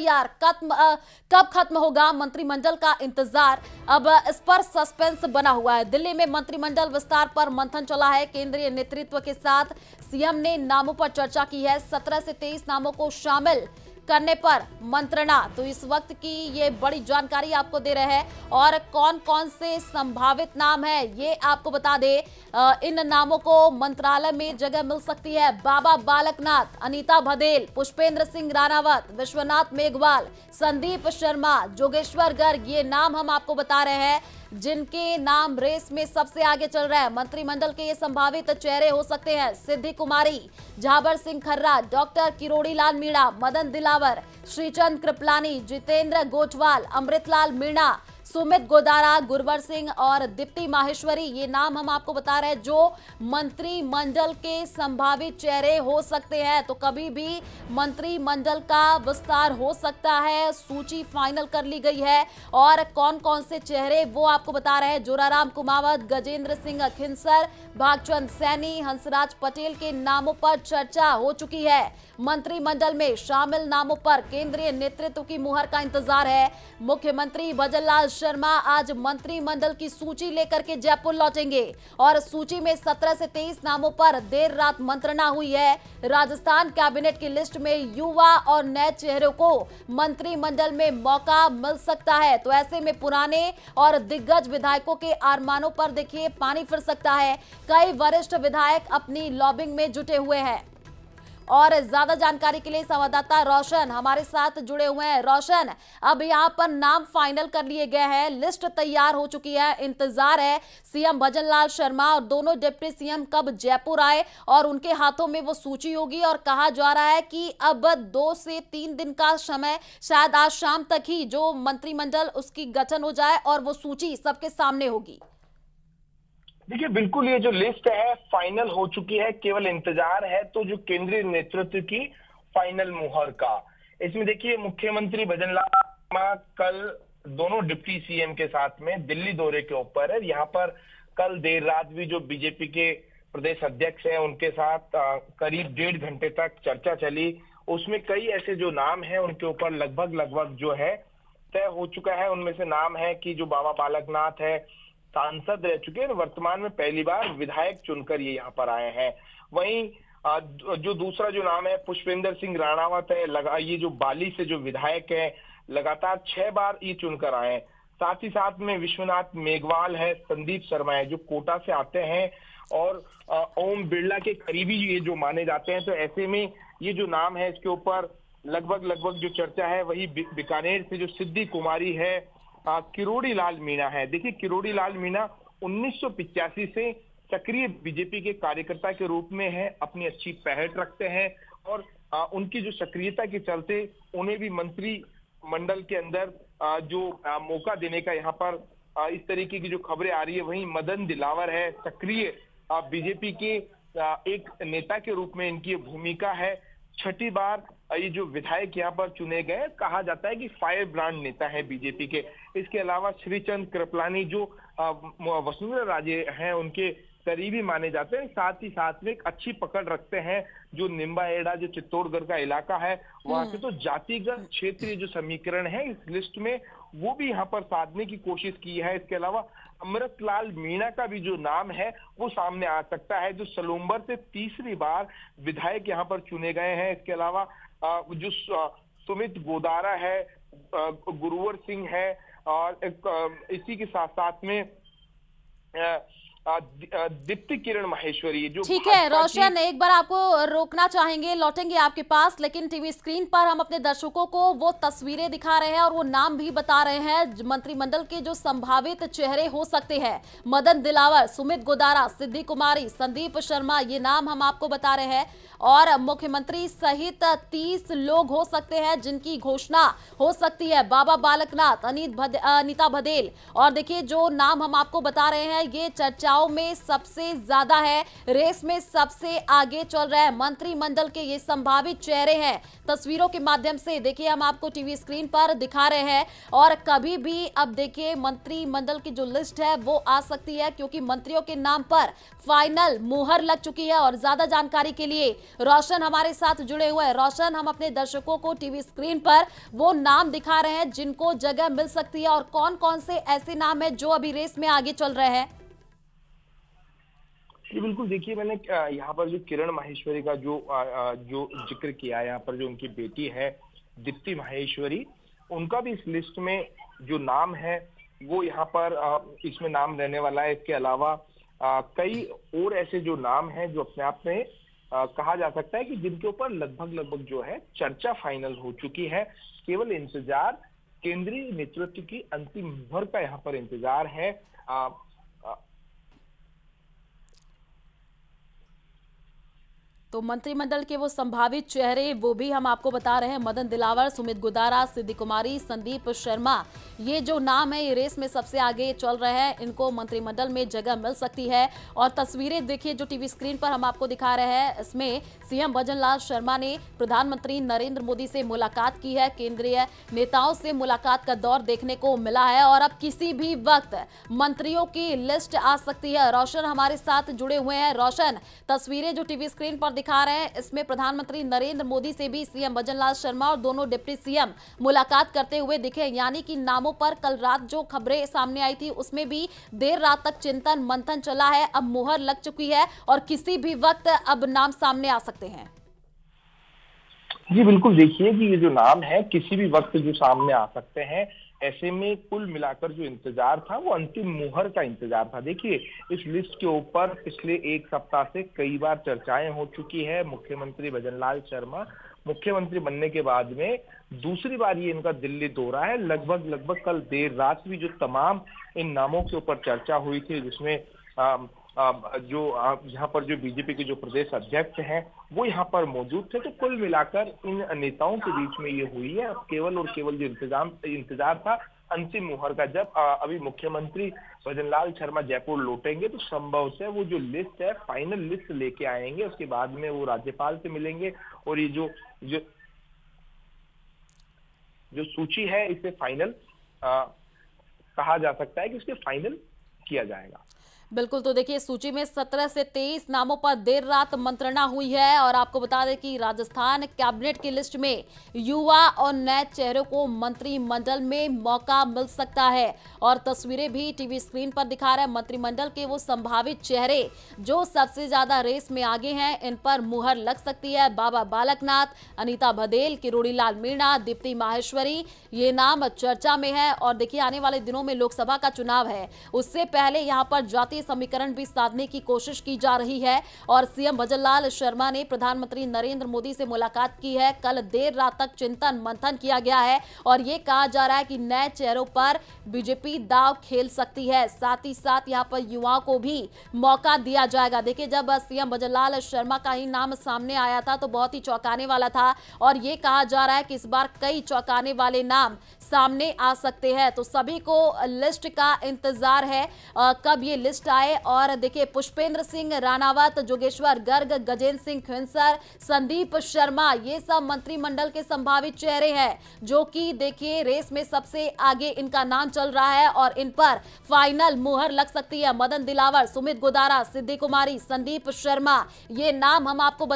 यार खत्म कब खत्म होगा मंत्रिमंडल का इंतजार अब इस पर सस्पेंस बना हुआ है दिल्ली में मंत्रिमंडल विस्तार पर मंथन चला है केंद्रीय नेतृत्व के साथ सीएम ने नामों पर चर्चा की है सत्रह से तेईस नामों को शामिल करने पर मंत्रणा तो इस वक्त की ये बड़ी जानकारी आपको दे रहे हैं और कौन कौन से संभावित नाम है ये आपको बता दे इन नामों को मंत्रालय में जगह मिल सकती है बाबा बालकनाथ अनीता भदेल पुष्पेंद्र सिंह राणावत विश्वनाथ मेघवाल संदीप शर्मा जोगेश्वर गर्ग ये नाम हम आपको बता रहे हैं जिनके नाम रेस में सबसे आगे चल रहा है मंत्रिमंडल के ये संभावित चेहरे हो सकते हैं सिद्धि कुमारी झाबर सिंह खर्रा डॉक्टर किरोड़ी लाल मीणा मदन दिलावर श्रीचंद कृपलानी जितेंद्र गोठवाल अमृतलाल मीणा सुमित गोदारा गुरवर सिंह और दीप्ति माहेश्वरी ये नाम हम आपको बता रहे हैं जो मंत्रिमंडल के संभावित चेहरे हो सकते हैं तो कभी भी मंत्रिमंडल का विस्तार हो सकता है सूची फाइनल कर ली गई है और कौन कौन से चेहरे वो आपको बता रहे हैं जोराराम कुमावत गजेंद्र सिंह अखिंसर भागचंद सैनी हंसराज पटेल के नामों पर चर्चा हो चुकी है मंत्रिमंडल में शामिल नामों पर केंद्रीय नेतृत्व की मुहर का इंतजार है मुख्यमंत्री भजनलाल शर्मा आज मंत्रिमंडल की सूची लेकर के जयपुर लौटेंगे और सूची में 17 से 23 नामों पर देर रात मंत्रणा हुई है राजस्थान कैबिनेट की लिस्ट में युवा और नए चेहरों को मंत्रिमंडल में मौका मिल सकता है तो ऐसे में पुराने और दिग्गज विधायकों के आरमानों पर देखिए पानी फिर सकता है कई वरिष्ठ विधायक अपनी लॉबिंग में जुटे हुए हैं और ज्यादा जानकारी के लिए संवाददाता रोशन हमारे साथ जुड़े हुए हैं रोशन अब यहाँ पर नाम फाइनल कर लिए गए हैं लिस्ट तैयार हो चुकी है इंतजार है सीएम भजन लाल शर्मा और दोनों डिप्टी सीएम कब जयपुर आए और उनके हाथों में वो सूची होगी और कहा जा रहा है कि अब दो से तीन दिन का समय शायद आज शाम तक ही जो मंत्रिमंडल उसकी गठन हो जाए और वो सूची सबके सामने होगी देखिए बिल्कुल ये जो लिस्ट है फाइनल हो चुकी है केवल इंतजार है तो जो केंद्रीय नेतृत्व की फाइनल मुहर का इसमें देखिए मुख्यमंत्री भजन लाल कल दोनों डिप्टी सीएम के साथ में दिल्ली दौरे के ऊपर है यहाँ पर कल देर रात भी जो बीजेपी के प्रदेश अध्यक्ष हैं उनके साथ करीब डेढ़ घंटे तक चर्चा चली उसमें कई ऐसे जो नाम हैं उनके ऊपर लगभग लगभग जो है तय हो चुका है उनमें से नाम है कि जो बाबा बालकनाथ है सांसद रह चुके हैं वर्तमान में पहली बार विधायक चुनकर ये यहाँ पर आए हैं वहीं जो दूसरा जो नाम है पुष्पेंद्र सिंह राणावत है लगा ये जो बाली से जो विधायक है लगातार छह बार ये चुनकर आए हैं साथ ही साथ में विश्वनाथ मेघवाल है संदीप शर्मा है जो कोटा से आते हैं और ओम बिरला के करीबी ये जो माने जाते हैं तो ऐसे में ये जो नाम है इसके ऊपर लगभग लगभग जो चर्चा है वही बीकानेर से जो सिद्धि कुमारी है किरोड़ी लाल मीणा है देखिए किरोड़ी लाल मीणा उन्नीस से सक्रिय बीजेपी के कार्यकर्ता के रूप में है अपनी अच्छी पहट रखते हैं और आ, उनकी जो सक्रियता के चलते उन्हें भी मंत्री मंडल के अंदर आ, जो आ, मौका देने का यहाँ पर आ, इस तरीके की जो खबरें आ रही है वहीं मदन दिलावर है सक्रिय बीजेपी के आ, एक नेता के रूप में इनकी भूमिका है छठी बार ये जो विधायक यहाँ पर चुने गए कहा जाता है कि फायर ब्रांड नेता है बीजेपी के इसके अलावा श्रीचंद कृपलानी जो वसुंधरा राजे हैं उनके करीबी माने जाते हैं साथ ही साथ में एक अच्छी पकड़ रखते हैं जो निम्बा एडा जो चित्तौड़गढ़ का इलाका है वहां से हम्म। तो जातिगत क्षेत्रीय जो समीकरण है इस लिस्ट में वो भी यहाँ पर साधने की कोशिश की है इसके अलावा अमृतलाल मीणा का भी जो नाम है वो सामने आ सकता है जो सलोम्बर से तीसरी बार विधायक यहाँ पर चुने गए हैं इसके अलावा जो सुमित गोदारा है गुरुवर सिंह है और इसी के साथ साथ में दीप्ति किरण महेश्वरी जो ठीक है रोशन एक बार आपको रोकना चाहेंगे लौटेंगे आपके पास लेकिन टीवी स्क्रीन पर हम अपने दर्शकों को वो तस्वीरें दिखा रहे हैं और वो नाम भी बता रहे हैं मंत्रिमंडल के जो संभावित चेहरे हो सकते हैं मदन दिलावर सुमित गोदारा सिद्धि कुमारी संदीप शर्मा ये नाम हम आपको बता रहे हैं और मुख्यमंत्री सहित तीस लोग हो सकते हैं जिनकी घोषणा हो सकती है बाबा बालकनाथ अनित अनिता भदेल और देखिए जो नाम हम आपको बता रहे हैं ये चर्चा पड़ाव में सबसे ज्यादा है रेस में सबसे आगे चल रहा है मंत्रिमंडल के ये संभावित चेहरे हैं तस्वीरों के माध्यम से देखिए हम आपको टीवी स्क्रीन पर दिखा रहे हैं और कभी भी अब देखिए मंत्रिमंडल की जो लिस्ट है वो आ सकती है क्योंकि मंत्रियों के नाम पर फाइनल मुहर लग चुकी है और ज्यादा जानकारी के लिए रोशन हमारे साथ जुड़े हुए हैं रोशन हम अपने दर्शकों को टीवी स्क्रीन पर वो नाम दिखा रहे हैं जिनको जगह मिल सकती है और कौन कौन से ऐसे नाम है जो अभी रेस में आगे चल रहे हैं जी बिल्कुल देखिए मैंने यहाँ पर जो किरण माहेश्वरी का जो जो जिक्र किया यहाँ पर जो उनकी बेटी है दीप्ति माहेश्वरी उनका भी इस लिस्ट में जो नाम है वो यहाँ पर इसमें नाम रहने वाला है इसके अलावा कई और ऐसे जो नाम हैं जो अपने आप में कहा जा सकता है कि जिनके ऊपर लगभग लगभग जो है चर्चा फाइनल हो चुकी है केवल इंतजार केंद्रीय नेतृत्व की अंतिम भर का यहाँ पर इंतजार है तो मंत्रिमंडल के वो संभावित चेहरे वो भी हम आपको बता रहे हैं मदन दिलावर सुमित गुदारा सिद्धि कुमारी संदीप शर्मा ये जो नाम है ये रेस में सबसे आगे चल रहे हैं इनको मंत्रिमंडल में जगह मिल सकती है और तस्वीरें देखिए जो टीवी स्क्रीन पर हम आपको दिखा रहे हैं इसमें सीएम भजन शर्मा ने प्रधानमंत्री नरेंद्र मोदी से मुलाकात की है केंद्रीय नेताओं से मुलाकात का दौर देखने को मिला है और अब किसी भी वक्त मंत्रियों की लिस्ट आ सकती है रोशन हमारे साथ जुड़े हुए हैं रोशन तस्वीरें जो टीवी स्क्रीन पर दिखा रहे हैं इसमें प्रधानमंत्री नरेंद्र मोदी से भी सीएम भजन शर्मा और दोनों डिप्टी सीएम मुलाकात करते हुए दिखे यानी कि नामों पर कल रात जो खबरें सामने आई थी उसमें भी देर रात तक चिंतन मंथन चला है अब मुहर लग चुकी है और किसी भी वक्त अब नाम सामने आ सकते हैं जी बिल्कुल देखिए कि ये जो नाम है किसी भी वक्त जो सामने आ सकते हैं ऐसे में कुल मिलाकर जो इंतजार था वो अंतिम मुहर का इंतजार था देखिए इस लिस्ट के ऊपर पिछले एक सप्ताह से कई बार चर्चाएं हो चुकी है मुख्यमंत्री भजन लाल शर्मा मुख्यमंत्री बनने के बाद में दूसरी बार ये इनका दिल्ली दौरा है लगभग लगभग कल देर रात भी जो तमाम इन नामों के ऊपर चर्चा हुई थी जिसमें जो यहाँ पर जो बीजेपी के जो प्रदेश अध्यक्ष हैं वो यहाँ पर मौजूद थे तो कुल मिलाकर इन नेताओं के बीच में ये हुई है केवल और केवल जो इंतजाम इंतजार था अंतिम मुहर का जब अभी मुख्यमंत्री भजनलाल शर्मा जयपुर लौटेंगे तो संभव से वो जो लिस्ट है फाइनल लिस्ट लेके आएंगे उसके बाद में वो राज्यपाल से मिलेंगे और ये जो जो जो सूची है इसे फाइनल आ, कहा जा सकता है कि उसके फाइनल किया जाएगा बिल्कुल तो देखिए सूची में 17 से 23 नामों पर देर रात मंत्रणा हुई है और आपको बता दें कि राजस्थान कैबिनेट की लिस्ट में युवा और नए चेहरों को मंत्रिमंडल में मौका मिल सकता है और तस्वीरें भी टीवी स्क्रीन पर दिखा रहे मंत्रिमंडल के वो संभावित चेहरे जो सबसे ज्यादा रेस में आगे हैं इन पर मुहर लग सकती है बाबा बालकनाथ अनिता भदेल किरोड़ीलाल मीणा दीप्ति माहेश्वरी ये नाम चर्चा में है और देखिए आने वाले दिनों में लोकसभा का चुनाव है उससे पहले यहाँ पर जाति समीकरण भी साधने की कोशिश की जा रही है और सीएम भजनलाल शर्मा ने प्रधानमंत्री नरेंद्र मोदी से मुलाकात की है कल देर रात तक चिंतन मंथन किया गया है और ये कहा जा रहा है कि नए चेहरों पर बीजेपी दाव खेल सकती है साथ ही साथ यहाँ पर युवाओं को भी मौका दिया जाएगा देखिए जब सीएम भजनलाल शर्मा का ही नाम सामने आया था तो बहुत ही चौंकाने वाला था और ये कहा जा रहा है कि इस बार कई चौंकाने वाले नाम सामने आ सकते हैं तो सभी को लिस्ट का इंतजार है आ, कब ये लिस्ट आए और देखिए पुष्पेंद्र सिंह राणावत जोगेश्वर गर्ग गजेंद्र सिंह खिंसर संदीप शर्मा ये सब मंत्रिमंडल के संभावित चेहरे हैं जो कि देखिए रेस में सबसे आगे इनका नाम चल रहा है और इन पर फाइनल मुहर लग सकती है मदन दिलावर सुमित गोदारा सिद्धि कुमारी संदीप शर्मा ये नाम हम आपको